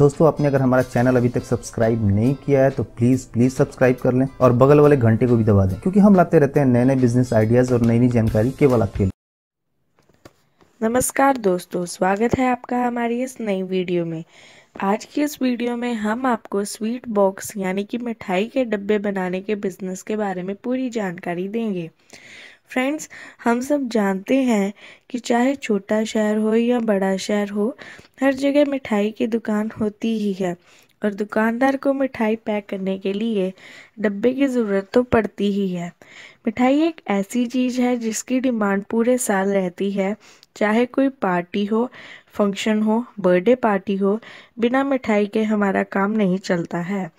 दोस्तों आपने अगर हमारा चैनल अभी तक सब्सक्राइब नहीं किया है तो प्लीज प्लीज सब्सक्राइब कर लें और बगल वाले घंटे को भी दबा दें क्योंकि हम लाते रहते हैं नए नए बिजनेस आइडियाज और नई नई जानकारी केवल आपके लिए नमस्कार दोस्तों स्वागत है आपका हमारी इस नई वीडियो में आज की इस वीडियो में हम आपको स्वीट बॉक्स यानी कि मिठाई के डब्बे बनाने के बिजनेस के बारे में पूरी जानकारी देंगे फ्रेंड्स हम सब जानते हैं कि चाहे छोटा शहर हो या बड़ा शहर हो हर जगह मिठाई की दुकान होती ही है और दुकानदार को मिठाई पैक करने के लिए डब्बे की ज़रूरत तो पड़ती ही है मिठाई एक ऐसी चीज़ है जिसकी डिमांड पूरे साल रहती है चाहे कोई पार्टी हो फंक्शन हो बर्थडे पार्टी हो बिना मिठाई के हमारा काम नहीं चलता है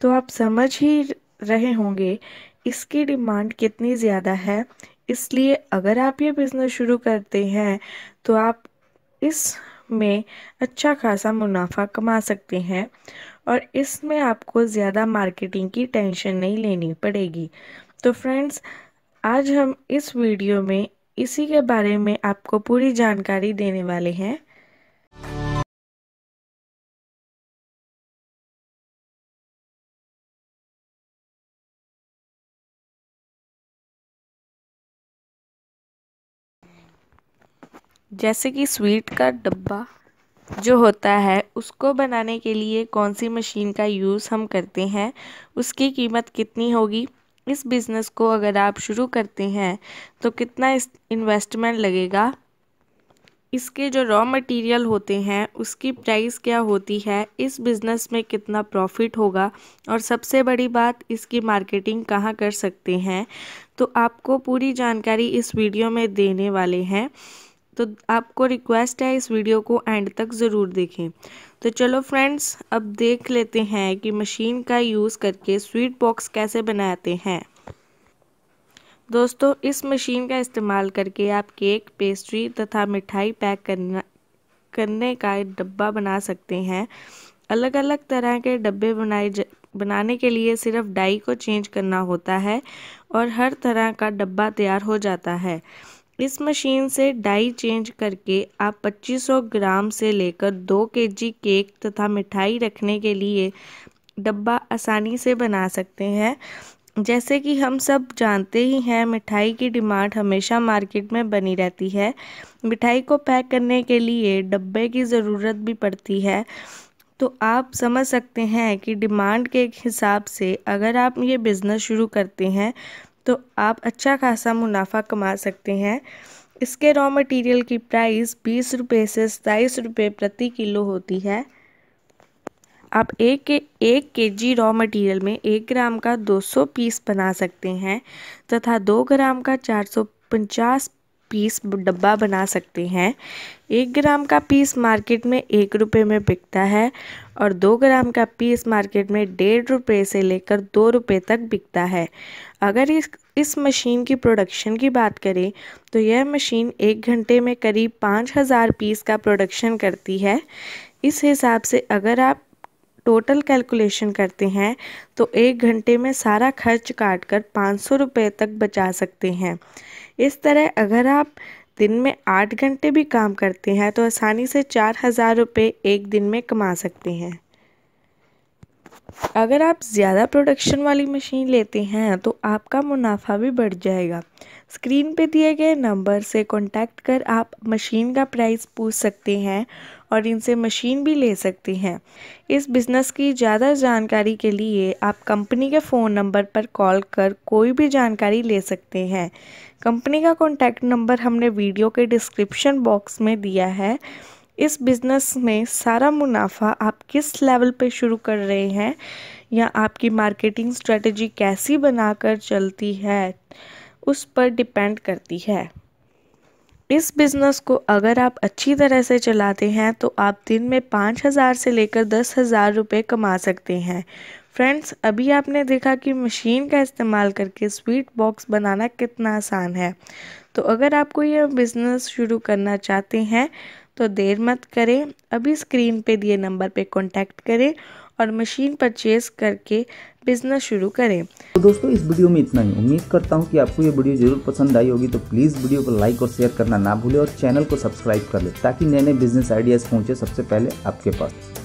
तो आप समझ ही रहे होंगे इसकी डिमांड कितनी ज़्यादा है इसलिए अगर आप ये बिज़नेस शुरू करते हैं तो आप इस में अच्छा खासा मुनाफा कमा सकते हैं और इसमें आपको ज़्यादा मार्केटिंग की टेंशन नहीं लेनी पड़ेगी तो फ्रेंड्स आज हम इस वीडियो में इसी के बारे में आपको पूरी जानकारी देने वाले हैं जैसे कि स्वीट का डब्बा जो होता है उसको बनाने के लिए कौन सी मशीन का यूज़ हम करते हैं उसकी कीमत कितनी होगी इस बिज़नेस को अगर आप शुरू करते हैं तो कितना इन्वेस्टमेंट लगेगा इसके जो रॉ मटेरियल होते हैं उसकी प्राइस क्या होती है इस बिज़नेस में कितना प्रॉफिट होगा और सबसे बड़ी बात इसकी मार्केटिंग कहाँ कर सकते हैं तो आपको पूरी जानकारी इस वीडियो में देने वाले हैं तो आपको रिक्वेस्ट है इस वीडियो को एंड तक ज़रूर देखें तो चलो फ्रेंड्स अब देख लेते हैं कि मशीन का यूज़ करके स्वीट बॉक्स कैसे बनाते हैं दोस्तों इस मशीन का इस्तेमाल करके आप केक पेस्ट्री तथा मिठाई पैक करना करने का डब्बा बना सकते हैं अलग अलग तरह के डब्बे बनाए बनाने के लिए सिर्फ डाई को चेंज करना होता है और हर तरह का डब्बा तैयार हो जाता है इस मशीन से डाई चेंज करके आप 2500 ग्राम से लेकर 2 केजी केक तथा मिठाई रखने के लिए डब्बा आसानी से बना सकते हैं जैसे कि हम सब जानते ही हैं मिठाई की डिमांड हमेशा मार्केट में बनी रहती है मिठाई को पैक करने के लिए डब्बे की ज़रूरत भी पड़ती है तो आप समझ सकते हैं कि डिमांड के हिसाब से अगर आप ये बिज़नेस शुरू करते हैं तो आप अच्छा खासा मुनाफा कमा सकते हैं इसके रॉ मटेरियल की प्राइस बीस रुपये से सताईस रुपये प्रति किलो होती है आप एक के एक के जी रॉ मटेरियल में एक ग्राम का 200 पीस बना सकते हैं तथा दो ग्राम का 450 पीस डब्बा बना सकते हैं एक ग्राम का पीस मार्केट में एक रुपये में बिकता है और दो ग्राम का पीस मार्केट में डेढ़ रुपये से लेकर दो रुपये तक बिकता है अगर इस इस मशीन की प्रोडक्शन की बात करें तो यह मशीन एक घंटे में करीब पाँच हज़ार पीस का प्रोडक्शन करती है इस हिसाब से अगर आप टोटल कैलकुलेशन करते हैं तो एक घंटे में सारा खर्च काट कर पाँच सौ रुपये तक बचा सकते हैं इस तरह अगर आप दिन में आठ घंटे भी काम करते हैं तो आसानी से चार हज़ार रुपये एक दिन में कमा सकते हैं अगर आप ज़्यादा प्रोडक्शन वाली मशीन लेते हैं तो आपका मुनाफा भी बढ़ जाएगा स्क्रीन पे दिए गए नंबर से कांटेक्ट कर आप मशीन का प्राइस पूछ सकते हैं और इनसे मशीन भी ले सकते हैं इस बिज़नेस की ज़्यादा जानकारी के लिए आप कंपनी के फ़ोन नंबर पर कॉल कर कोई भी जानकारी ले सकते हैं कंपनी का कॉन्टैक्ट नंबर हमने वीडियो के डिस्क्रिप्शन बॉक्स में दिया है इस बिज़नेस में सारा मुनाफा आप किस लेवल पे शुरू कर रहे हैं या आपकी मार्केटिंग स्ट्रेटजी कैसी बनाकर चलती है उस पर डिपेंड करती है इस बिज़नेस को अगर आप अच्छी तरह से चलाते हैं तो आप दिन में पाँच हज़ार से लेकर दस हज़ार रुपये कमा सकते हैं फ्रेंड्स अभी आपने देखा कि मशीन का इस्तेमाल करके स्वीट बॉक्स बनाना कितना आसान है तो अगर आपको यह बिज़नेस शुरू करना चाहते हैं तो देर मत करें अभी स्क्रीन पे दिए नंबर पे कांटेक्ट करें और मशीन परचेज करके बिजनेस शुरू करें तो दोस्तों इस वीडियो में इतना ही उम्मीद करता हूँ कि आपको ये वीडियो जरूर पसंद आई होगी तो प्लीज़ वीडियो को लाइक और शेयर करना ना भूलें और चैनल को सब्सक्राइब कर लें ताकि नए नए बिजनेस आइडियाज़ पहुँचे सबसे पहले आपके पास